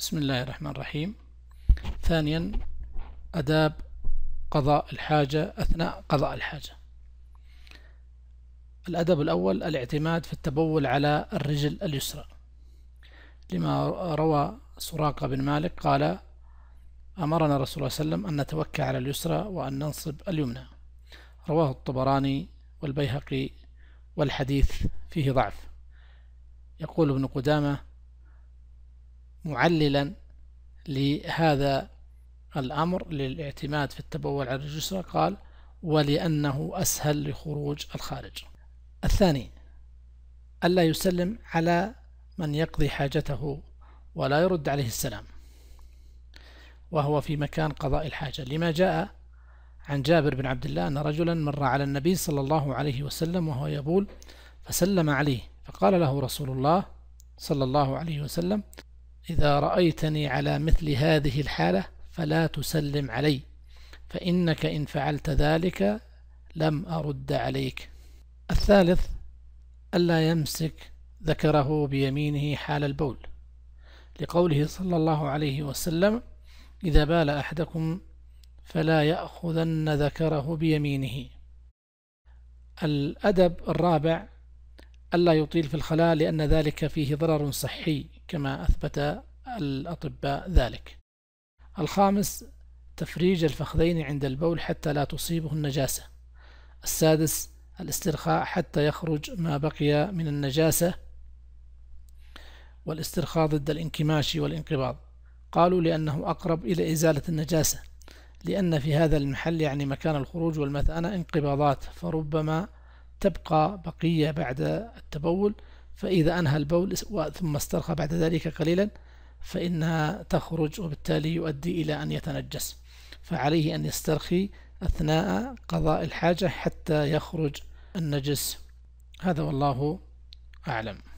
بسم الله الرحمن الرحيم ثانيا أداب قضاء الحاجة أثناء قضاء الحاجة الأدب الأول الاعتماد في التبول على الرجل اليسرى لما روى سراقة بن مالك قال أمرنا رسول الله صلى الله عليه وسلم أن نتوكى على اليسرى وأن ننصب اليمنى رواه الطبراني والبيهقي والحديث فيه ضعف يقول ابن قدامة معللا لهذا الأمر للاعتماد في التبول على الجسر قال ولأنه أسهل لخروج الخارج الثاني ألا يسلم على من يقضي حاجته ولا يرد عليه السلام وهو في مكان قضاء الحاجة لما جاء عن جابر بن عبد الله أن رجلا مر على النبي صلى الله عليه وسلم وهو يبول فسلم عليه فقال له رسول الله صلى الله عليه وسلم إذا رأيتني على مثل هذه الحالة فلا تسلم علي فإنك إن فعلت ذلك لم أرد عليك الثالث ألا يمسك ذكره بيمينه حال البول لقوله صلى الله عليه وسلم إذا بال أحدكم فلا يأخذن ذكره بيمينه الأدب الرابع ألا يطيل في الخلاء لأن ذلك فيه ضرر صحي كما أثبت الأطباء ذلك الخامس تفريج الفخذين عند البول حتى لا تصيبه النجاسة السادس الاسترخاء حتى يخرج ما بقي من النجاسة والاسترخاء ضد الانكماش والانقباض قالوا لأنه أقرب إلى إزالة النجاسة لأن في هذا المحل يعني مكان الخروج والمثانة انقباضات فربما تبقى بقية بعد التبول فإذا أنهى البول ثم استرخى بعد ذلك قليلا فإنها تخرج وبالتالي يؤدي إلى أن يتنجس فعليه أن يسترخي أثناء قضاء الحاجة حتى يخرج النجس هذا والله أعلم